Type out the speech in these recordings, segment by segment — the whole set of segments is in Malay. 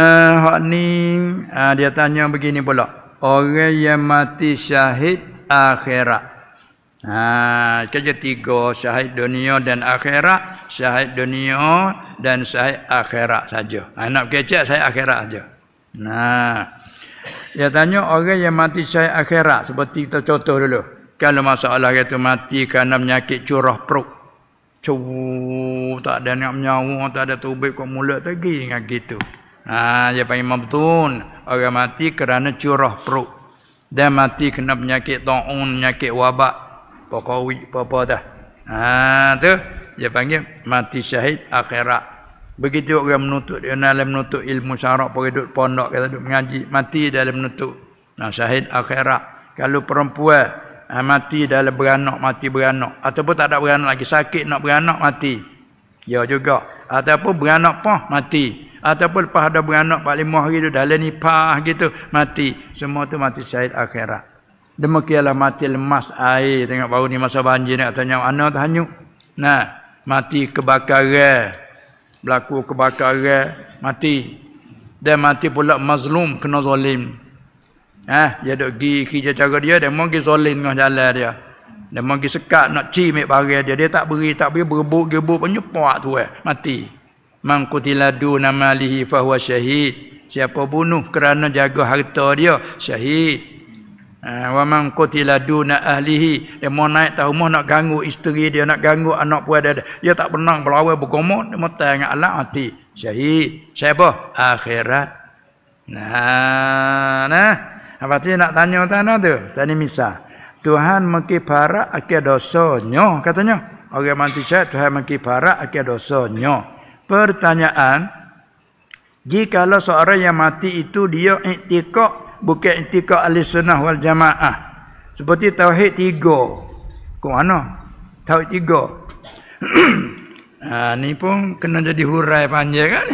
Uh, hak ni uh, dia tanya begini pula. Orang yang mati syahid akhirat. Ha, eh, kerja tiga syahid dunia dan akhirat, syahid dunia dan syahid akhirat saja. Ha, nak kecek syahid akhirat saja. Nah. Dia tanya orang yang mati syahid akhirat seperti kita contoh dulu. Kalau masalah itu mati kerana penyakit curah perut. Cuu, tak ada nak menyawa, tak ada tubik kok mulut lagi dengan gitu. Ha, dia panggil mabtun. Orang mati kerana curah perut. Dia mati kena penyakit ta'un, penyakit wabak. Pokowi, apa-apa dah. Ha, tu dia panggil mati syahid akhirat. Begitu orang menutup, dia dalam menutup ilmu syarak pergi duduk pondok kata duduk mengaji mati dalam menutup. nah, syahid akhirat. Kalau perempuan ha, mati dalam beranak mati beranak ataupun tak ada beranak lagi sakit nak beranak mati. Ya juga ataupun beranak pah mati ataupun lepas ada beranak 45 hari tu dalam pah gitu mati semua tu mati syahid akhirat demikianlah mati lemas air tengok baru ni masa banjir nak tanya anak tu hanyut nah mati kebakaran berlaku kebakaran mati dan mati pula mazlum kena zalim Ah, ha, dia dok gi kerja cara dia dia mau gi zalim dengan jalan dia. Dia pergi sekat nak cimik barang dia. Dia tak beri, tak beri. Berebut-gebut pun nyepak tu eh. Mati. Man kutiladu nama alihi fahuwa syahid. Siapa bunuh kerana jaga harta dia. Syahid. Ha, wa man kutiladu na ahlihi. Dia mau naik tahu rumah nak ganggu isteri dia. Nak ganggu anak puan dia. Dia tak pernah berlawan berkomot. Dia mau tanya Allah. Mati. Syahid. Siapa? Akhirat. Nah. Nah. Apa tu nak tanya tanya tu? Tanya misal. Tuhan mengkibarak akhir dosonya katanya. Orang mati syahid Tuhan mengkibarak akhir dosonya. Pertanyaan jika Jikalau seorang yang mati itu dia intikok bukan intikok alisunah sunnah wal jamaah. Seperti tauhid tiga. Ke mana? Tauhid tiga. ha, ni pun kena jadi hurai panjang kan?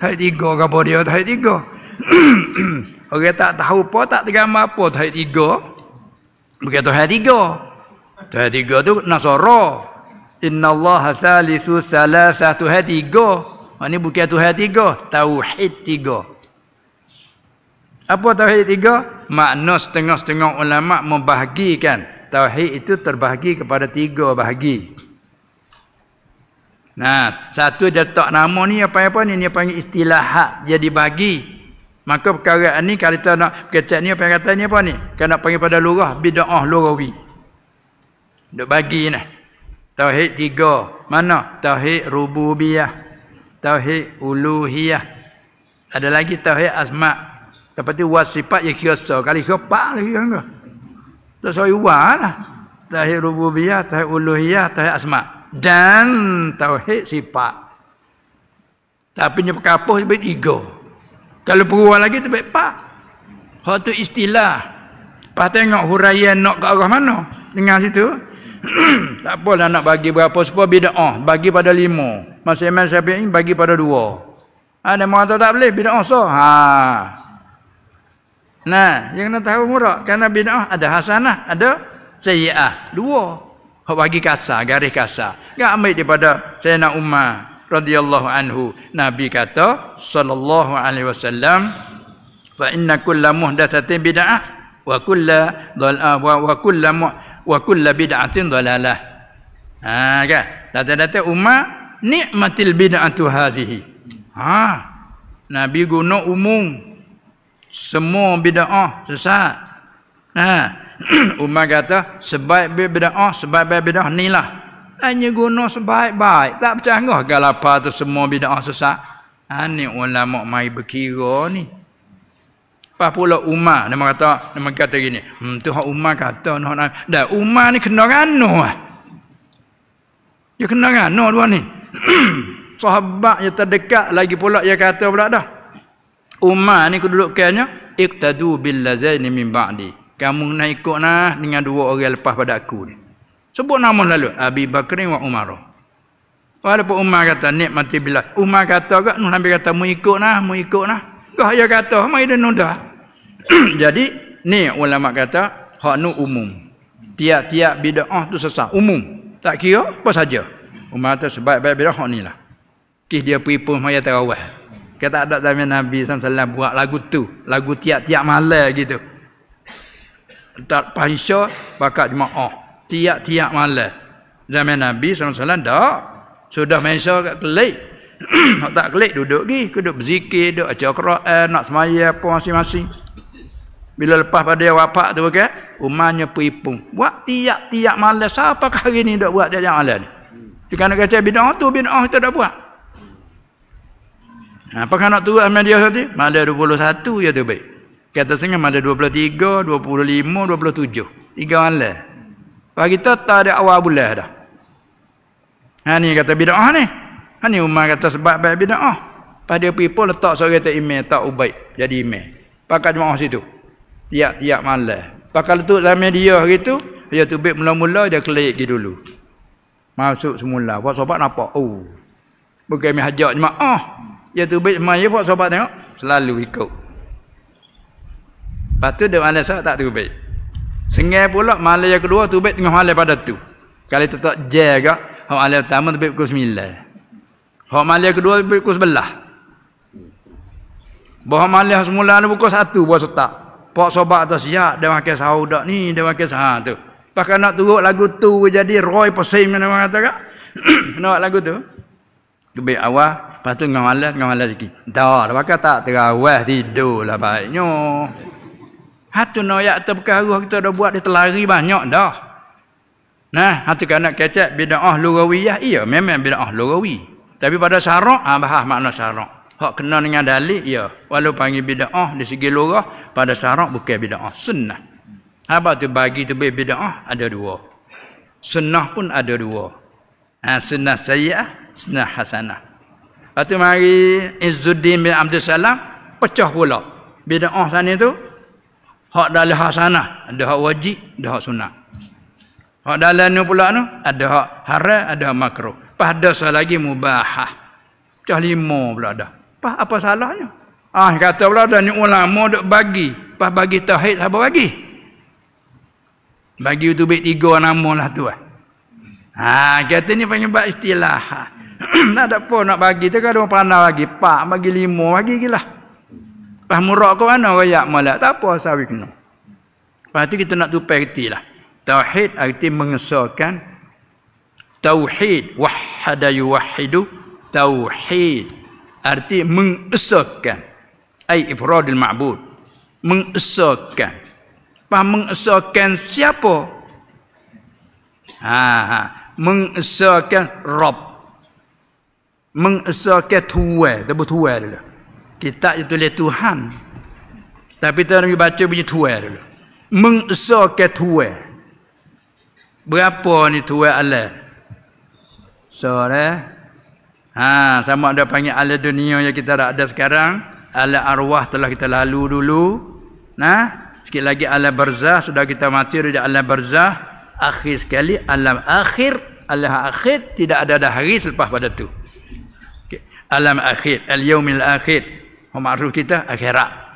Tauhid tiga ke apa dia? Tauhid tiga. Orang tak tahu apa, tak tergambar apa tauhid tiga. Bukan Tuhan tiga. Tuhan tiga tu Nasara. Inna Allah thalithu thalathah Tuhan tiga. Ini bukan Tuhan tiga. Tauhid tiga. Apa Tauhid tiga? Makna setengah-setengah ulama membahagikan. Tauhid itu terbahagi kepada tiga bahagi. Nah, satu dia tak nama ni apa-apa ni. Dia panggil istilahat. Dia dibagi. Maka perkara ini kalau kita nak kecek ni apa yang kata ni apa ni? Kena panggil pada lurah bid'ah lurawi. Dok bagi nah. Tauhid tiga. Mana? Tauhid rububiyah. Tauhid uluhiyah. Ada lagi tauhid asma. Tapi tu wasifat yang kiasa. Kali kepak lagi kan ke? Tak sorry lah. Tauhid rububiyah, tauhid uluhiyah, tauhid asma. Dan tauhid sifat. Tapi ni perkapuh sebab tiga. Kalau perubah lagi tu baik pak. Ha tu istilah. Pak tengok huraian nak ke arah mana. Dengar situ. tak apalah nak bagi berapa sebab bida'ah. Oh, bagi pada lima. Masa iman syafi'i bagi pada dua. Ha dia mahu tak boleh bida'ah so. Ha. Nah, yang nak tahu murah. Kerana bida'ah ada hasanah. Ada sayi'ah. Dua. bagi kasar, garis kasar. Gak ambil daripada saya nak umar radhiyallahu anhu nabi kata sallallahu alaihi wasallam fa inna kulla muhdatsatin bid'ah wa kullu dhalalah wa, wa kulla wa kulla bid'atin dhalalah ha kan datang-datang umat nikmatil bid'atu hadhihi ha nabi guna umum semua bid'ah sesat ha umat kata sebaik bid'ah sebaik bid'ah nilah hanya guna sebaik-baik. Tak bercanggah galapa tu semua bida'ah sesat. Ini ulama' mai berkira ni. Lepas pula Umar, dia kata, dia kata gini. Hmm, tu hak Umar kata. Nah, nah. Dan Umar ni kena rano lah. Dia kena rano dua ni. Sahabat yang terdekat lagi pula dia kata pula dah. Umar ni kedudukannya. Iqtadu billazaini min ba'di. Kamu nak ikut nah dengan dua orang lepas pada aku ni. Sebut nama lalu Abi Bakri wa Umar. Walaupun Umar kata nik mati bila. Umar kata gak nu Nabi kata mu ikut nah, mu ikut nah. Gak ya kata mai den nuda. Jadi ni ulama kata hak nu umum. Tiap-tiap bid'ah tu sesat umum. Tak kira apa saja. Umar tu sebaik-baik bid'ah ni lah. Kis dia pergi pun maya terawah. Kata ada zaman Nabi SAW buat lagu tu. Lagu tiap-tiap malam gitu. Tak pahisya, bakat jemaah. Oh. Tiak tiak malah zaman Nabi SAW tak sudah mensa kat kelik nak tak kelik duduk lagi duduk berzikir duduk acara Quran nak semaya apa masing-masing bila lepas pada yang wapak tu kan umannya peripun buat tiak tiak malah siapa hari ni duk buat tiak tiap malam ni jika nak kata bina'ah tu bina'ah kita dah buat ha, apakah nak turut media tadi malam 21 ya tu baik kata sengah malam 23 25 27 tiga malah. Bagi kita tak ada awal bulan dah. Ha ni kata bidah ni. Ha ni Umar kata sebab baik bidah. Pada people letak seorang tak imam tak ubaik jadi imam. Pakai jemaah situ. Tiap-tiap malam. Pakai letak dalam media hari tu, dia tubik mula-mula dia kelik di dulu. Masuk semula. Buat sobat nampak. Oh. Bukan mi hajak jemaah. Dia tubik semaya buat sobat tengok. Selalu ikut. Lepas tu dia malas tak tu tubik. Sengai pula malam yang kedua tubik tengah malam pada tu. Kalau tetap je ke, hok malam pertama tubik pukul 9. Hok malam kedua tubik pukul 11. Bahawa malam semula ni pukul 1 buat setak. Pak sobat tu siap dia makan sahur dak ni, dia makan sahur tu. Pakai nak turut lagu tu jadi roy pesim yang orang kata kak. nak lagu tu. Tubik awal, lepas tu tengah malam, tengah lagi. Dah, dia pakai tak terawas, tidur lah baiknya. Hatu noyak yak terperkara kita dah buat dia terlari banyak dah. Nah, hatu kanak kecek bid'ah lugawiyah iya memang bid'ah lugawi. Tapi pada syarak ah bahas makna syarak. Hak kena dengan dalil iya. Walau panggil bid'ah di segi lugah pada syarak bukan bid'ah sunnah. Apa tu bagi tu bid'ah ada dua. Sunnah pun ada dua. Ha, sunnah sayyah, sunnah hasanah. Lepas tu mari Izzuddin bin Abdul Salam pecah pula. Bid'ah sana tu Hak dalam hasanah, ada hak wajib, ada hak sunnah. Hak dalam ni pula ni, ada hak hara, ada hak makruh. Pas dosa lagi mubahah. Cah lima pula dah. Pas apa salahnya? Ah kata pula dah ni ulama duk bagi. Pas bagi tauhid apa bagi? Bagi itu baik tiga nama lah tu. Ah ha, kata ni penyebab istilah. tak ada apa nak bagi tu kan orang pandang lagi. Pak bagi lima bagi gilah. Pas lah, murak ke mana rakyat malak. Tak apa sawi kena. Lepas tu kita nak tupai erti lah. Tauhid arti mengesahkan. Tauhid. Wahadayu wahidu. Tauhid. arti mengesahkan. Ay ifradil ma'bud. Mengesahkan. Pas mengesahkan siapa? Ha, ha. Mengesahkan Rabb. Mengesahkan Tuwe, Dia Tuwe, Tuhan dulu kita itu tulis Tuhan tapi tuan Nabi baca bunyi tuai dulu mengesa ke tuai berapa ni tuai Allah so eh? ha, sama ada panggil ala dunia yang kita tak ada sekarang ala arwah telah kita lalu dulu nah sikit lagi ala barzah sudah kita mati di ala barzah akhir sekali alam akhir alah akhir tidak ada dah hari selepas pada tu okay. alam akhir al yaumil akhir Ma'ruf kita akhirat.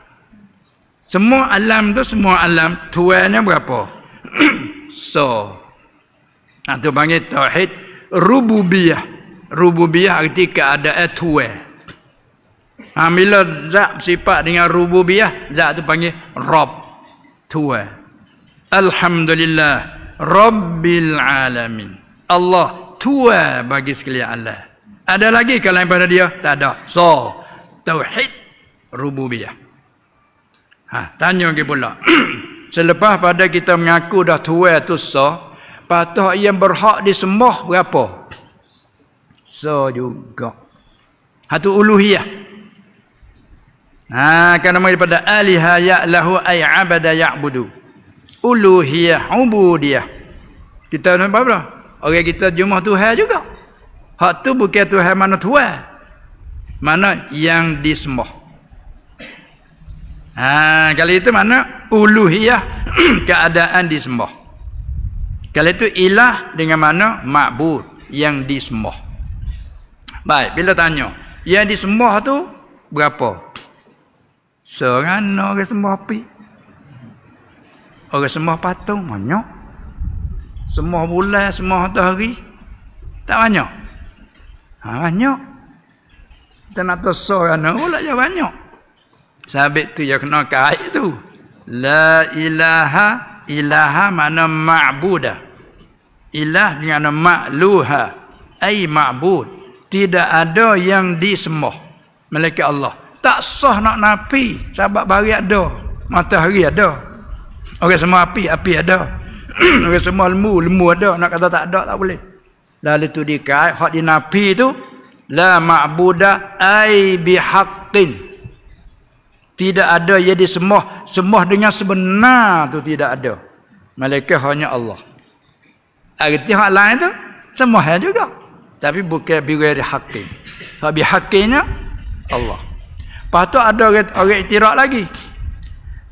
Semua alam tu semua alam tuannya berapa? so. Nah, ha, tu panggil tauhid rububiyah. Rububiyah arti keadaan tuan. Ha, bila zat sifat dengan rububiyah, zat tu panggil rob tuan. Alhamdulillah rabbil alamin. Allah tuan bagi sekalian Allah. Ada lagi kalau pada dia? Tak ada. So, tauhid rububiyah. Ha, tanya lagi pula. Selepas pada kita mengaku dah tua tu so, patah yang berhak di disembah berapa? So juga. Hatu uluhiyah. Ha, kan nama daripada aliha ya'lahu ay abada ya'budu. Uluhiyah, ubudiyah. Kita nak apa Orang kita jumah Tuhan juga. Hak tu bukan Tuhan mana Tuhan. Mana yang disembah. Ha, kalau itu mana uluhiyah keadaan disembah. Kalau itu ilah dengan mana ma'bud yang disembah. Baik, bila tanya, yang disembah tu berapa? Serana orang sembah api. Orang sembah patung banyak. Semua bulan, semua hari tak banyak. Ha, banyak. Kita nak tersorana pula banyak. Sabit tu yang kena ke ayat tu. La ilaha ilaha mana ma'budah. Ilah dengan ma'luha. Ay ma'bud. Tidak ada yang disembah. Malaikat Allah. Tak sah nak napi. Sebab bari ada. Matahari ada. Orang semua api, api ada. Orang semua lemu, lemu ada. Nak kata tak ada, tak boleh. Lalu tu dikait. Hak di napi tu. La ma'budah ay bihaqtin tidak ada ia disembah sembah dengan sebenar tu tidak ada malaikat hanya Allah arti hak lain tu sembah juga tapi bukan biwari hakim sebab hakimnya Allah Lepas tu ada orang, orang lagi.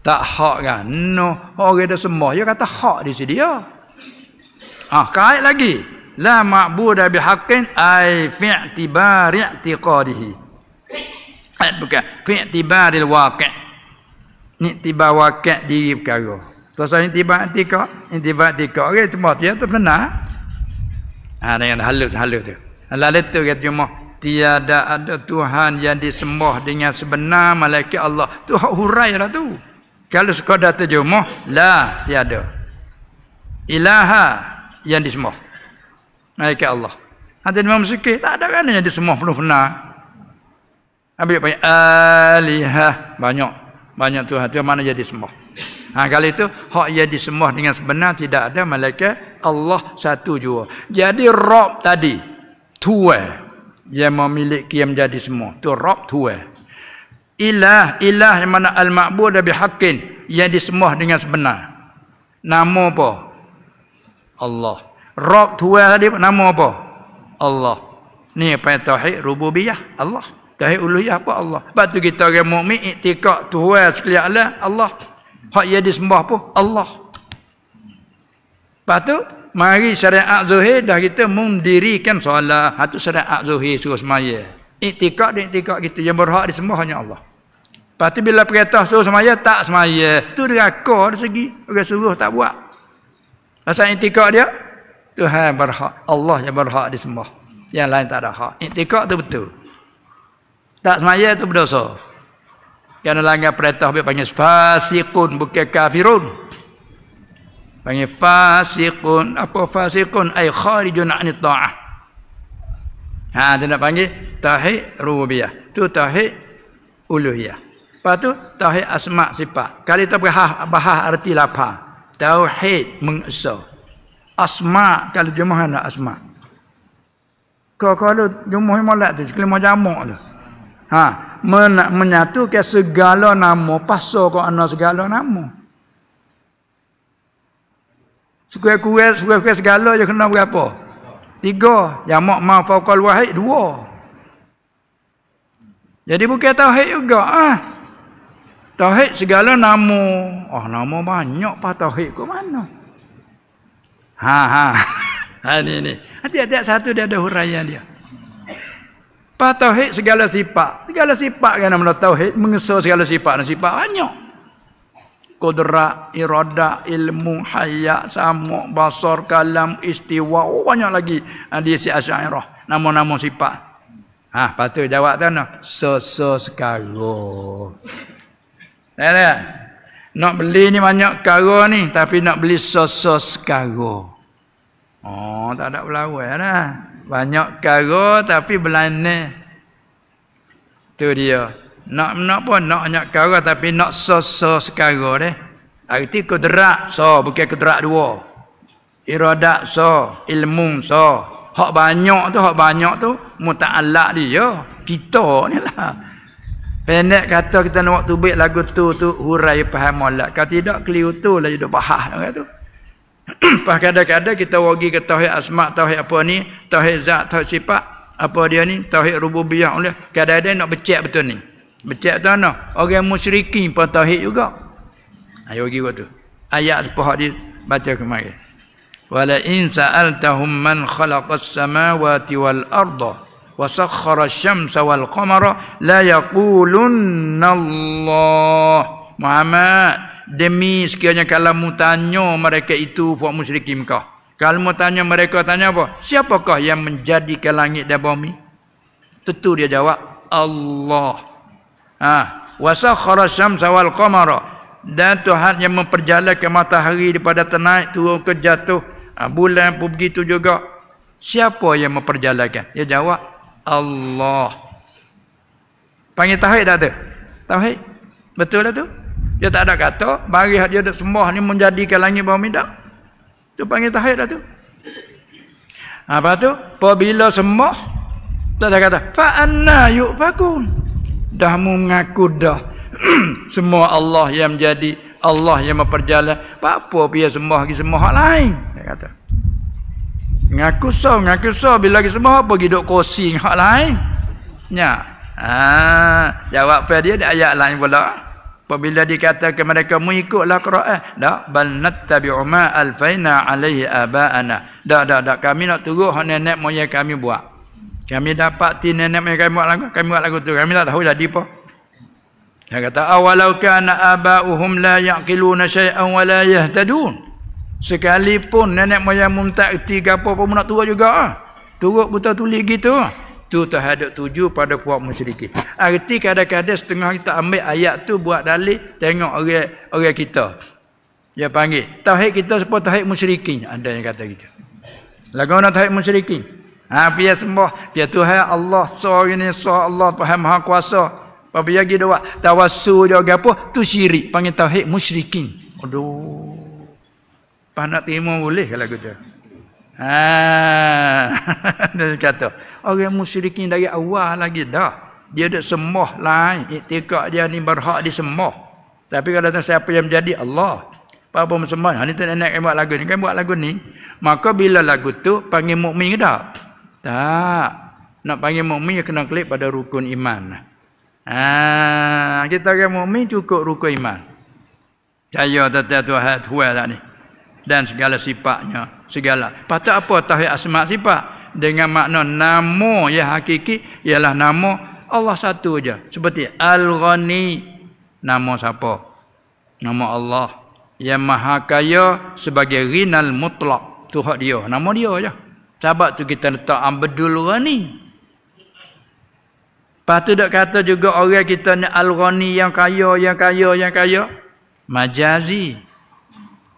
Tak hak kan? No. Orang dia sembah. Dia kata hak di sini. dia. Ha, kait lagi. La ma'budah bihaqin ay fi'tibari'tiqadihi eh, bukan fi tibaril waqi' ni tiba waqi' diri perkara terus ni tiba antika tiba antika okey cuma tiada tu kena ha dengan halus halus tu lalu tu kata cuma tiada ada tuhan yang disembah dengan sebenar malaikat Allah tu hak hurai lah tu kalau sekadar cuma, la tiada ilaha yang disembah malaikat Allah Hati memang sikit. Tak ada kan yang disembah penuh penuh Nabi panggil alihah banyak banyak Tuhan tu mana jadi sembah. Ha kali itu hak jadi sembah dengan sebenar tidak ada malaikat Allah satu jua. Jadi Rob tadi tua yang memiliki yang jadi semua. Tu Rob tua. Ilah ilah yang mana al-ma'bud bi haqqin yang disembah dengan sebenar. Nama apa? Allah. Rob tua tadi nama apa? Allah. Ni apa tauhid rububiyah Allah. Tahi Tauhid ya apa Allah. Sebab tu kita orang mukmin iktikad Tuhan sekalian Allah, Allah. Hak yang disembah pun Allah. Lepas tu mari syariat zuhir dah kita mendirikan solat. hatu tu syariat zuhir suruh semaya. Iktikad dan iktikad kita yang berhak disembah hanya Allah. Lepas tu bila perintah suruh semaya tak semaya. Tu dia akor dari segi orang suruh tak buat. Pasal iktikad dia Tuhan berhak, Allah yang berhak disembah. Yang lain tak ada hak. Iktikad tu betul. Tak semaya itu berdosa. Karena langgar perintah habis panggil fasikun bukan kafirun. Panggil fasikun. Apa fasikun? Ay kharijun anit ta'ah. Ha, itu nak panggil tahik rubiyah. Tu tahik uluhiyah. Lepas tu tauhid asma sifat. Kali tu bahas bahas arti lapa. Tauhid mengesa. Asma kalau jemaah nak asma. Kau kalau jemaah molat tu sekali mau jamak tu ha men menyatukan segala nama pasal ko ana segala nama suka kuat suka kuat segala je kena berapa tiga jamak ma faqal wahid dua jadi bukan tauhid juga ah ha? tauhid segala nama ah oh, nama banyak pa tauhid ke mana ha ha ha ni ni hati-hati satu dia ada huraian dia Pak tauhid segala sifat. Segala sifat kan nama tauhid, mengesa segala sifat dan sifat banyak. Kudrat, irada, ilmu, hayat, samuk, basar, kalam, istiwa, oh, banyak lagi ha, di si asyairah. Nama-nama sifat. Ha, patut jawab tu nak sesa sekaro. Tak tak? Nak beli ni banyak karo ni, tapi nak beli sesa sekaro. Oh, tak ada pelawai dah. Kan? banyak kara tapi belane tu dia nak nak pun nak banyak kara tapi nak so-so sekara deh arti kudrat so bukan kudrat dua iradat so ilmu so hak banyak tu hak banyak tu muta'allak dia kita ni lah pendek kata kita nak waktu baik lagu tu tu hurai paham malak kalau tidak keliru tu lah dah bahas orang lah tu Pas kadang-kadang kita wagi ke tauhid asma tauhid apa ni, tauhid zat tauhid sifat apa dia ni tauhid rububiyah oleh kadang-kadang nak becek betul ni becek tu nah orang musyrikin pun tauhid juga ayo pergi waktu ayat sepuh di baca kemarin wala in sa'altahum man khalaqas samawati wal arda wa sakhkhara asy-syamsa wal qamara la yaqulunna Allah Muhammad demi sekiranya kalau mu tanya mereka itu buat musyrikin Mekah kalau mau tanya mereka tanya apa? Siapakah yang menjadi ke langit dan bumi? Tentu dia jawab Allah. Ah, ha. wasakhara syamsa wal qamara. Dan Tuhan yang memperjalankan matahari daripada tenaik turun ke jatuh. Ha, bulan pun begitu juga. Siapa yang memperjalankan? Dia jawab Allah. Panggil tauhid dah tu. Tauhid. Betul lah tu. Dia tak ada kata bagi hak dia semua ni menjadikan langit bumi dah. Tu panggil tahir dah tu. Apa ha, tu? Apabila semua tak ada kata fa anna yufakun. Dah mu mengaku dah semua Allah yang menjadi Allah yang memperjalan. Apa apa pia semua lagi semua hak lain. Dia kata. Mengaku sah, mengaku sah. bila lagi semua apa pergi duk kosing hak lain. Ya. Ah, jawab dia di ayat lain pula. Apabila dikata ke mereka mengikutlah Quran, dak bal nattabi'u ma alfaina alaihi abaana. Dak dak dak kami nak turun hak nenek moyang kami buat. Kami dapat ti nenek moyang kami buat lagu, kami buat lagu tu. Kami tak tahu jadi apa. Dia kata awalau kana aba'uhum la yaqiluna shay'an wa la yahtadun. Sekalipun nenek moyang mum tak erti gapo pun nak turun juga ah. Turun buta tulis gitu tu terhadap tuju pada puak musyrik. Arti kadang-kadang setengah kita ambil ayat tu buat dalil tengok orang orang kita. Dia panggil tauhid kita sebut tauhid musyrikin ada yang kata gitu. Lagu nak tauhid musyrikin. Ha dia sembah, pian Tuhan Allah sorry ni so Allah Tuhan Maha Kuasa. Apa dia gitu buat tawassul dia apa tu syirik panggil tauhid musyrikin. Aduh. Panak timur boleh kalau gitu. Ha dia kata orang musyrikin dari awal lagi dah. Dia ada semua lain. Iktikak dia ni berhak di semua. Tapi kalau tak siapa yang menjadi Allah. Apa pun semua. Ha, ni tak nak buat lagu ni. Kan buat lagu ni. Maka bila lagu tu panggil mukmin dah, tak? Nak panggil mukmin ya kena klik pada rukun iman. Ah, ha, kita orang mukmin cukup rukun iman. Saya tetap Tuhan Tuhan tak lah ni. Dan segala sifatnya. Segala. Patut apa tahu asma sifat? dengan makna nama yang hakiki ialah nama Allah satu aja seperti al-ghani nama siapa nama Allah yang maha kaya sebagai rinal mutlak tu hak dia nama dia aja sebab tu kita letak ambedul ghani patu dak kata juga orang kita ni al-ghani yang kaya yang kaya yang kaya majazi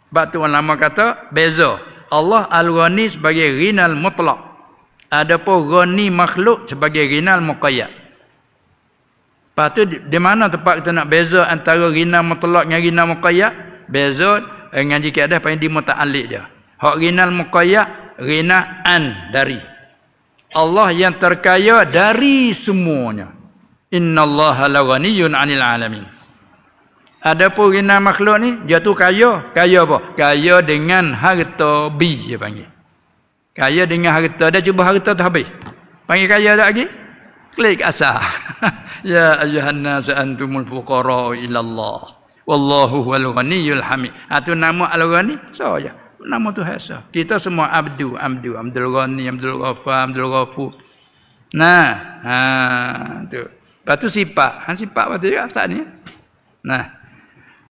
sebab tu orang lama kata beza Allah al-ghani sebagai rinal mutlak ada Adapun ghani makhluk sebagai rinal muqayyad. Lepas tu di mana tempat kita nak beza antara rinal mutlak dengan rinal muqayyad? Beza dengan jika ada panggil di muta'alik dia. Hak rinal muqayyad, rina an dari. Allah yang terkaya dari semuanya. Inna Allah la ghaniyun anil alamin. Adapun rinal makhluk ni, dia tu kaya. Kaya apa? Kaya dengan harta bi, dia panggil. Kaya dengan harta dah cuba harta tu habis. Panggil kaya tak lagi? Klik asah. ya ayuhan nas antumul fuqara ila Allah. Wallahu wal ghaniyul hamid. Atu ha, nama al ghani so ya. Nama tu hasa. Kita semua abdu, abdu, Abdul Ghani, Abdul Ghaffar, Abdul Ghafu. Nah, ha tu. Batu sifat. Han sifat batu juga saat ni. Nah.